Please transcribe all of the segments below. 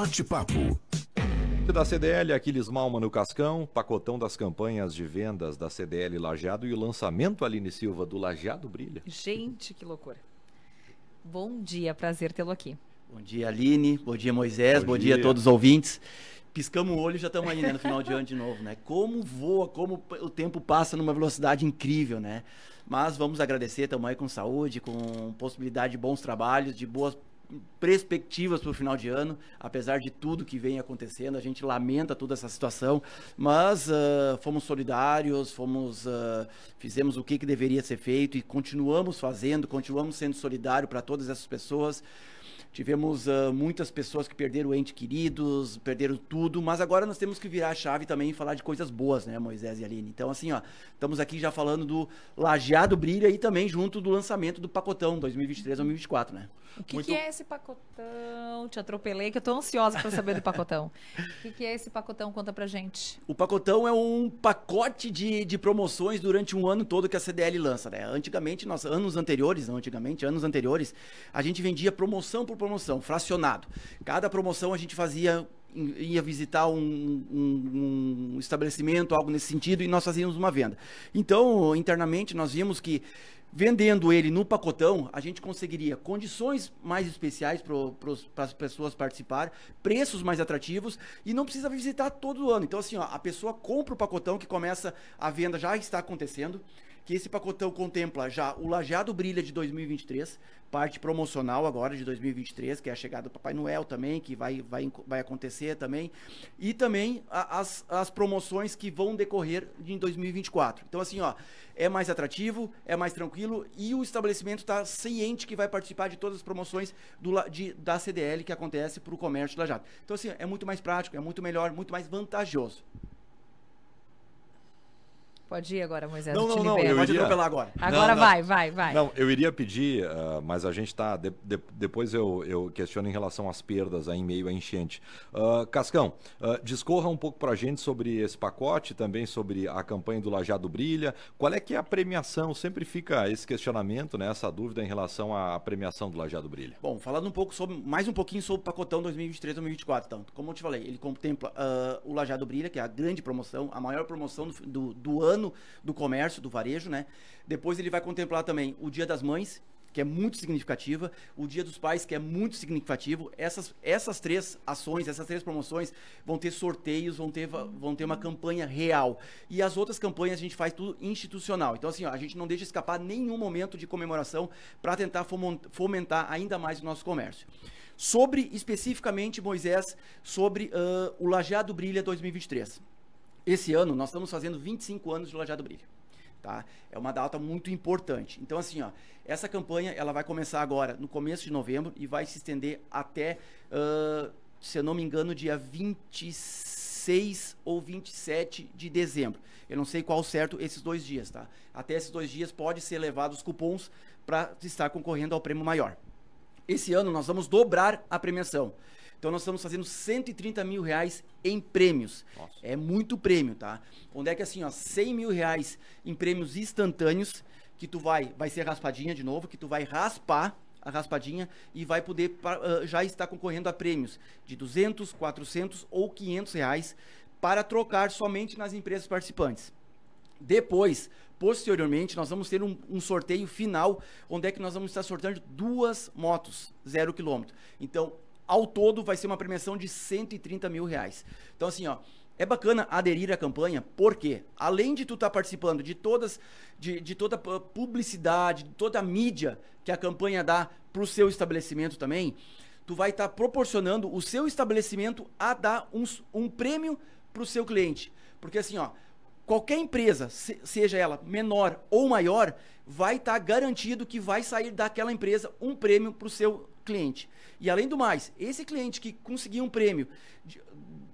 Bate-papo. Da CDL, Aquiles Malma no Cascão, pacotão das campanhas de vendas da CDL Lajeado e o lançamento, Aline Silva, do Lajeado Brilha. Gente, que loucura. Bom dia, prazer tê-lo aqui. Bom dia, Aline. Bom dia, Moisés. Bom, Bom dia. dia. a todos os ouvintes. Piscamos o olho e já estamos aí, né, no final de ano de novo, né? Como voa, como o tempo passa numa velocidade incrível, né? Mas vamos agradecer, estamos aí com saúde, com possibilidade de bons trabalhos, de boas perspectivas para o final de ano, apesar de tudo que vem acontecendo, a gente lamenta toda essa situação, mas uh, fomos solidários, fomos uh, fizemos o que, que deveria ser feito e continuamos fazendo, continuamos sendo solidário para todas essas pessoas. Tivemos uh, muitas pessoas que perderam ente queridos, perderam tudo, mas agora nós temos que virar a chave também e falar de coisas boas, né, Moisés e Aline? Então, assim, ó, estamos aqui já falando do Lajeado Brilha e também junto do lançamento do Pacotão 2023-2024, uhum. né? O que, Muito... que, é esse pacotão? Te atropelei, que eu tô ansiosa para saber do pacotão. o que, que, é esse pacotão? Conta pra gente. O pacotão é um pacote de, de promoções durante um ano todo que a CDL lança, né? Antigamente, nós, anos anteriores, não antigamente, anos anteriores, a gente vendia promoção por promoção, fracionado. Cada promoção a gente fazia ia visitar um, um, um, estabelecimento, algo nesse sentido, e nós fazíamos uma venda. Então, internamente, nós vimos que vendendo ele no pacotão, a gente conseguiria condições mais especiais para as pessoas participar, preços mais atrativos e não precisa visitar todo ano. Então, assim, ó, a pessoa compra o pacotão que começa, a venda já está acontecendo que esse pacotão contempla já o Lajeado Brilha de 2023, parte promocional agora de 2023, que é a chegada do Papai Noel também, que vai, vai, vai acontecer também, e também a, as, as promoções que vão decorrer em 2024. Então, assim, ó, é mais atrativo, é mais tranquilo e o estabelecimento está ciente que vai participar de todas as promoções do, de, da CDL que acontece para o comércio do Lajeado. Então, assim, é muito mais prático, é muito melhor, muito mais vantajoso. Pode ir agora, Moisés. Não, não, não. Eu Pode iria... atropelar agora. Agora não, vai, não. vai, vai. Não, eu iria pedir, uh, mas a gente está. De, de, depois eu, eu, questiono em relação às perdas aí, em meio à enchente. Uh, Cascão, uh, discorra um pouco para a gente sobre esse pacote, também sobre a campanha do Lajado Brilha. Qual é que é a premiação? Sempre fica esse questionamento, né, essa dúvida em relação à premiação do Lajado Brilha. Bom, falando um pouco sobre. Mais um pouquinho sobre o pacotão 2023-2024. Então, como eu te falei, ele contempla o Lajado Brilha, que é a grande promoção, a maior promoção do, do, do ano ano do comércio, do varejo, né? Depois ele vai contemplar também o Dia das Mães, que é muito significativa, o Dia dos Pais, que é muito significativo. Essas, essas três ações, essas três promoções vão ter sorteios, vão ter, vão ter uma campanha real. E as outras campanhas a gente faz tudo institucional. Então, assim, ó, a gente não deixa escapar nenhum momento de comemoração para tentar fomentar ainda mais o nosso comércio. Sobre, especificamente, Moisés, sobre uh, o Lajeado Brilha 2023 esse ano nós estamos fazendo 25 anos de Lajado Brilho. Tá? É uma data muito importante. Então, assim, ó, essa campanha ela vai começar agora no começo de novembro e vai se estender até, uh, se eu não me engano, dia 26 ou 27 de dezembro. Eu não sei qual certo esses dois dias, tá? Até esses dois dias pode ser levado os cupons para estar concorrendo ao prêmio maior. Esse ano nós vamos dobrar a premiação. Então nós estamos fazendo 130 mil reais em prêmios. Nossa. É muito prêmio, tá? Onde é que assim, ó, 100 mil reais em prêmios instantâneos, que tu vai, vai ser raspadinha de novo, que tu vai raspar a raspadinha e vai poder uh, já estar concorrendo a prêmios de 200, 400 ou 500 reais para trocar somente nas empresas participantes. Depois, posteriormente, nós vamos ter um, um, sorteio final, onde é que nós vamos estar sorteando duas motos, zero quilômetro. Então, ao todo, vai ser uma premiação de 130 mil reais. Então, assim, ó. É bacana aderir à campanha, porque além de tu estar tá participando de todas, de, de toda a publicidade, de toda a mídia que a campanha dá para o seu estabelecimento também, tu vai estar tá proporcionando o seu estabelecimento a dar um, um prêmio para o seu cliente. Porque assim, ó, qualquer empresa, seja ela menor ou maior, vai estar tá garantido que vai sair daquela empresa um prêmio para o seu cliente. E além do mais, esse cliente que conseguir um prêmio de,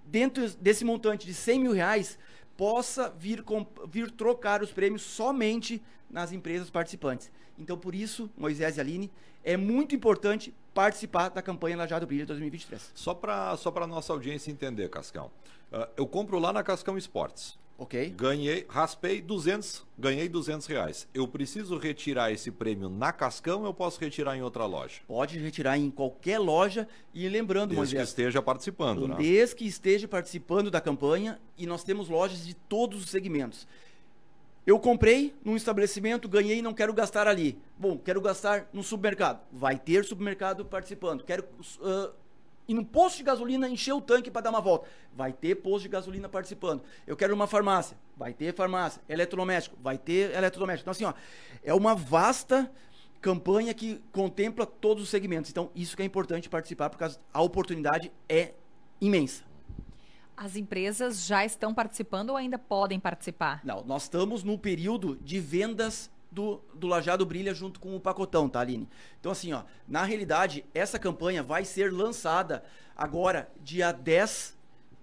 dentro desse montante de 100 mil reais possa vir, vir trocar os prêmios somente nas empresas participantes. Então, por isso, Moisés e Aline, é muito importante participar da campanha Lajado Brilha 2023. Só para só a nossa audiência entender, Cascão. Uh, eu compro lá na Cascão Esportes. Ok. Ganhei, raspei 200, ganhei 200 reais. Eu preciso retirar esse prêmio na Cascão ou eu posso retirar em outra loja? Pode retirar em qualquer loja e lembrando, Desde Moisés, que esteja participando, né? Desde que esteja participando da campanha e nós temos lojas de todos os segmentos. Eu comprei num estabelecimento, ganhei e não quero gastar ali. Bom, quero gastar no supermercado. Vai ter supermercado participando. Quero uh, e num posto de gasolina encher o tanque para dar uma volta. Vai ter posto de gasolina participando. Eu quero uma farmácia, vai ter farmácia. Eletrodoméstico, vai ter eletrodoméstico. Então, assim, ó, é uma vasta campanha que contempla todos os segmentos. Então, isso que é importante participar, porque a oportunidade é imensa. As empresas já estão participando ou ainda podem participar? Não, nós estamos no período de vendas do, do Lajado Brilha junto com o Pacotão, tá, Aline? Então, assim, ó, na realidade, essa campanha vai ser lançada agora, dia 10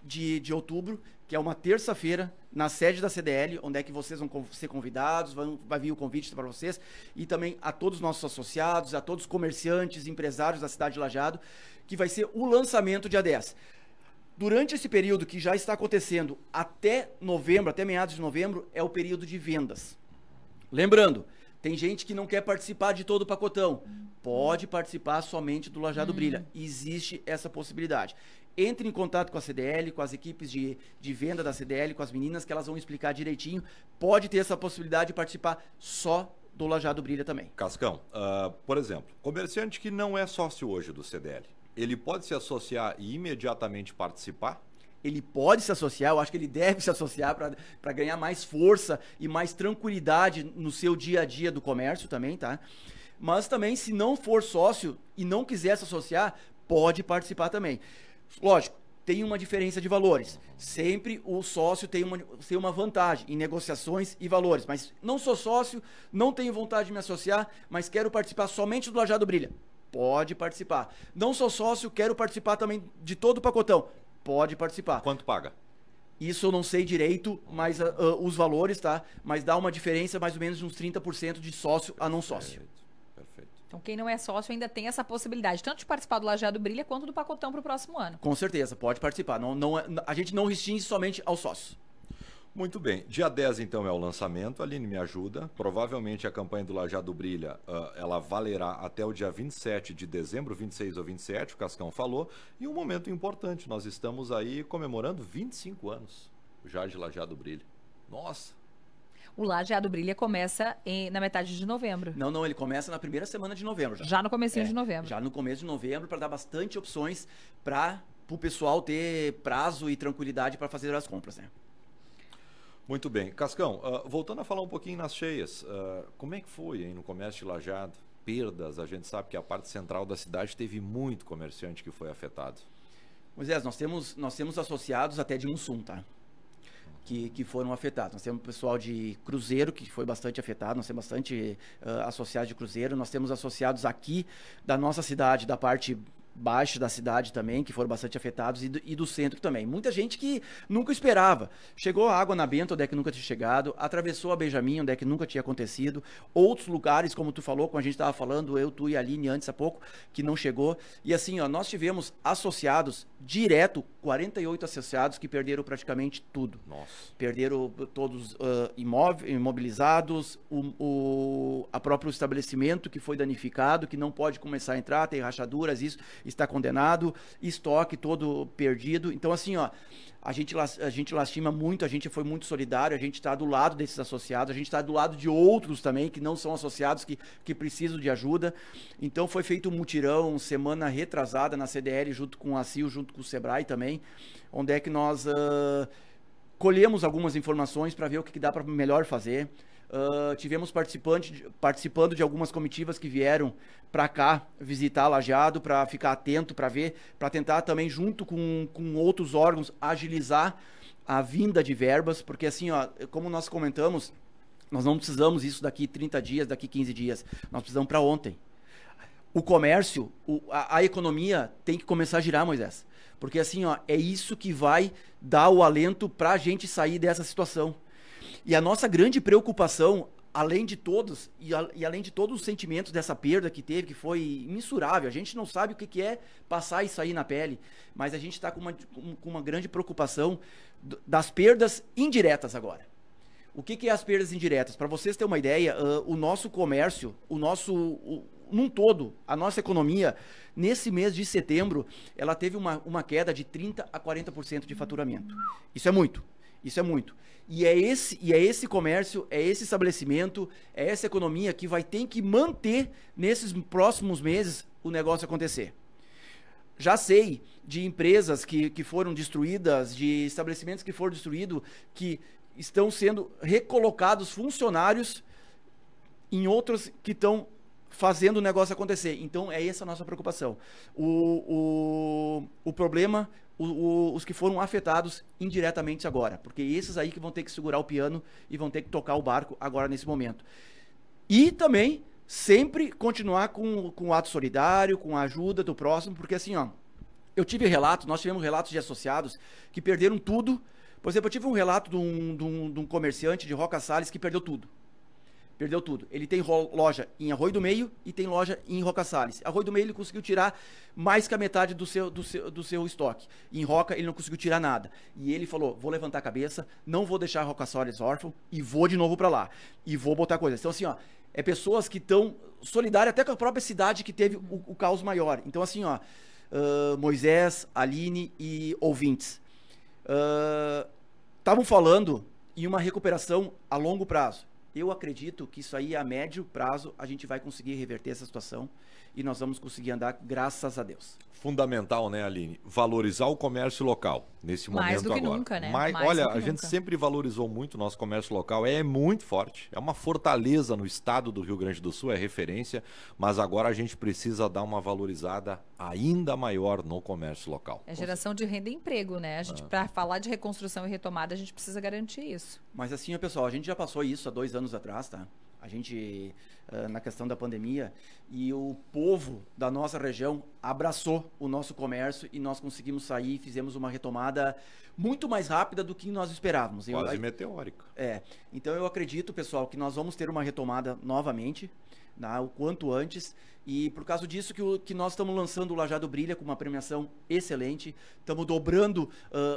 de, de outubro, que é uma terça-feira, na sede da CDL, onde é que vocês vão ser convidados, vão, vai vir o convite para vocês, e também a todos os nossos associados, a todos os comerciantes, empresários da cidade de Lajado, que vai ser o lançamento dia 10. Durante esse período que já está acontecendo até novembro, até meados de novembro, é o período de vendas. Lembrando, tem gente que não quer participar de todo o pacotão. Pode participar somente do Lajado hum. Brilha. Existe essa possibilidade. Entre em contato com a CDL, com as equipes de, de venda da CDL, com as meninas, que elas vão explicar direitinho. Pode ter essa possibilidade de participar só do Lajado Brilha também. Cascão, uh, por exemplo, comerciante que não é sócio hoje do CDL, ele pode se associar e imediatamente participar? ele pode se associar, eu acho que ele deve se associar para ganhar mais força e mais tranquilidade no seu dia a dia do comércio também, tá? Mas também, se não for sócio e não quiser se associar, pode participar também. Lógico, tem uma diferença de valores. Sempre o sócio tem uma, tem uma vantagem em negociações e valores. Mas não sou sócio, não tenho vontade de me associar, mas quero participar somente do Lajado Brilha. Pode participar. Não sou sócio, quero participar também de todo o pacotão pode participar. Quanto paga? Isso eu não sei direito, mas uh, uh, os valores, tá? Mas dá uma diferença mais ou menos de uns 30% de sócio a não sócio. Perfeito. Então, quem não é sócio ainda tem essa possibilidade, tanto de participar do Lajeado Brilha quanto do pacotão para o próximo ano. Com certeza, pode participar. Não, não, é, a gente não restringe somente aos sócios. Muito bem. Dia 10, então, é o lançamento. Aline, me ajuda. Provavelmente a campanha do Lajado Brilha, uh, ela valerá até o dia 27 de dezembro, 26 ou 27, o Cascão falou. E um momento importante, nós estamos aí comemorando 25 anos já de Lajado Brilha. Nossa! O Lajeado Brilha começa em, na metade de novembro. Não, não, ele começa na primeira semana de novembro. Já, já no comecinho é, de novembro. Já no começo de novembro, para dar bastante opções para o pessoal ter prazo e tranquilidade para fazer as compras, né? Muito bem. Cascão, uh, voltando a falar um pouquinho nas cheias, uh, como é que foi hein, no comércio de Lajado? Perdas, a gente sabe que a parte central da cidade teve muito comerciante que foi afetado. Moisés, nós temos, nós temos associados até de Mussum, tá? Que, que foram afetados. Nós temos pessoal de Cruzeiro, que foi bastante afetado, nós temos bastante uh, associados de Cruzeiro, nós temos associados aqui da nossa cidade, da parte baixos da cidade também, que foram bastante afetados, e do, e do, centro também. Muita gente que nunca esperava. Chegou a água na Bento, onde é que nunca tinha chegado, atravessou a Benjamin, onde é que nunca tinha acontecido, outros lugares, como tu falou, como a gente estava falando, eu, tu e a Aline antes há pouco, que não chegou. E assim, ó, nós tivemos associados direto, 48 associados que perderam praticamente tudo. Nossa. Perderam todos uh, imobilizados, o, o a próprio estabelecimento que foi danificado, que não pode começar a entrar, tem rachaduras, isso está condenado, estoque todo perdido. Então, assim, ó, a gente, a gente lastima muito, a gente foi muito solidário, a gente está do lado desses associados, a gente está do lado de outros também que não são associados, que, que precisam de ajuda. Então foi feito um mutirão, semana retrasada na CDL, junto com a CIO, junto com o SEBRAE também, onde é que nós uh, colhemos algumas informações para ver o que, que dá para melhor fazer. Uh, tivemos participante, participando de algumas comitivas que vieram para cá visitar Lajeado, para ficar atento, para ver, para tentar também, junto com, com outros órgãos, agilizar a vinda de verbas, porque assim, ó, como nós comentamos, nós não precisamos isso daqui 30 dias, daqui 15 dias, nós precisamos para ontem. O comércio, o, a, a economia tem que começar a girar, Moisés. Porque assim, ó, é isso que vai dar o alento para a gente sair dessa situação e a nossa grande preocupação, além de todos, e, a, e, além de todos os sentimentos dessa perda que teve, que foi imensurável, a gente não sabe o que, que é passar isso aí na pele, mas a gente está com uma, com uma grande preocupação das perdas indiretas agora. O que, que é as perdas indiretas? Para vocês terem uma ideia, uh, o nosso comércio, o nosso. O, num todo, a nossa economia, nesse mês de setembro, ela teve uma, uma queda de 30% a 40% de faturamento. Isso é muito. Isso é muito. E é esse, e é esse comércio, é esse estabelecimento, é essa economia que vai ter que manter nesses próximos meses o negócio acontecer. Já sei de empresas que, que foram destruídas, de estabelecimentos que foram destruídos, que estão sendo recolocados funcionários em outros que estão fazendo o negócio acontecer. Então, é essa a nossa preocupação. O, o, o problema o, o, os que foram afetados indiretamente agora, porque esses aí que vão ter que segurar o piano e vão ter que tocar o barco agora nesse momento. E também sempre continuar com, com o ato solidário, com a ajuda do próximo, porque assim, ó, eu tive relatos, nós tivemos relatos de associados que perderam tudo. Por exemplo, eu tive um relato de um, de um, de um comerciante de Roca Salles que perdeu tudo. Perdeu tudo. Ele tem loja em Arroio do Meio e tem loja em Roca Salles. Arroio do Meio ele conseguiu tirar mais que a metade do seu, do seu, do seu estoque. Em Roca ele não conseguiu tirar nada. E ele falou: vou levantar a cabeça, não vou deixar Roca Salles órfão e vou de novo para lá. E vou botar coisas. Então, assim, ó, é pessoas que estão solidárias até com a própria cidade que teve o, o caos maior. Então, assim, ó, uh, Moisés, Aline e ouvintes. Estavam uh, falando em uma recuperação a longo prazo. Eu acredito que isso aí, a médio prazo, a gente vai conseguir reverter essa situação e nós vamos conseguir andar, graças a Deus. Fundamental, né, Aline? Valorizar o comércio local nesse momento Mais do que agora. Nunca, né? Mas, Mais olha, a gente nunca. sempre valorizou muito o nosso comércio local, é, é muito forte, é uma fortaleza no estado do Rio Grande do Sul, é referência, mas agora a gente precisa dar uma valorizada ainda maior no comércio local. É geração de renda e emprego, né? A gente, ah. para falar de reconstrução e retomada, a gente precisa garantir isso. Mas assim, pessoal, a gente já passou isso há dois anos atrás, tá? A gente, ah, na questão da pandemia, e o povo da nossa região abraçou o nosso comércio e nós conseguimos sair e fizemos uma retomada muito mais rápida do que nós esperávamos. Quase eu, meteórica. É. Então eu acredito, pessoal, que nós vamos ter uma retomada novamente né, o quanto antes. E por causa disso que, o, que nós estamos lançando o Lajado Brilha com uma premiação excelente. Estamos dobrando uh,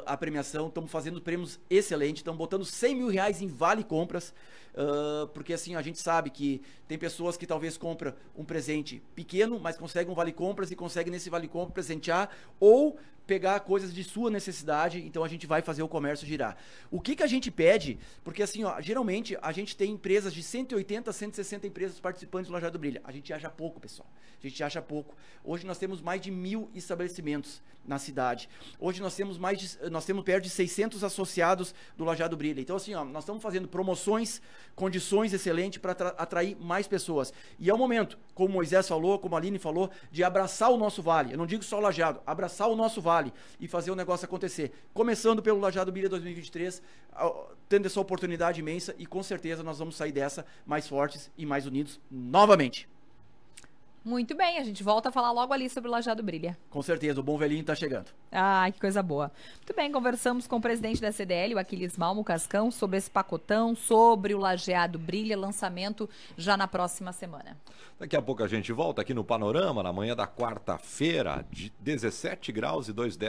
a premiação, estamos fazendo prêmios excelentes, estamos botando 100 mil reais em vale compras. Uh, porque assim, a gente sabe que tem pessoas que talvez compram um presente pequeno, mas conseguem um vale compras e conseguem nesse vale compra presentear. Ou pegar coisas de sua necessidade, então a gente vai fazer o comércio girar. O que, que a gente pede? Porque assim, ó, geralmente a gente tem empresas de 180, 160 empresas participantes do Lajado do Brilha. A gente acha pouco, pessoal. A gente acha pouco. Hoje nós temos mais de mil estabelecimentos na cidade. Hoje nós temos mais de, nós temos perto de 600 associados do Lajado Brilha. Então assim, ó, nós estamos fazendo promoções, condições excelentes para atrair mais pessoas. E é o momento, como o Moisés falou, como a Aline falou, de abraçar o nosso vale. Eu não digo só o Lajado, abraçar o nosso vale e fazer o negócio acontecer. Começando pelo Lajado Bira 2023, tendo essa oportunidade imensa e com certeza nós vamos sair dessa mais fortes e mais unidos novamente. Muito bem, a gente volta a falar logo ali sobre o Lajado Brilha. Com certeza, o bom velhinho está chegando. Ah, que coisa boa. Muito bem, conversamos com o presidente da CDL, o Aquiles Malmo Cascão, sobre esse pacotão, sobre o Lajeado Brilha, lançamento já na próxima semana. Daqui a pouco a gente volta aqui no Panorama, na manhã da quarta-feira, de 17 graus e 2 décimos.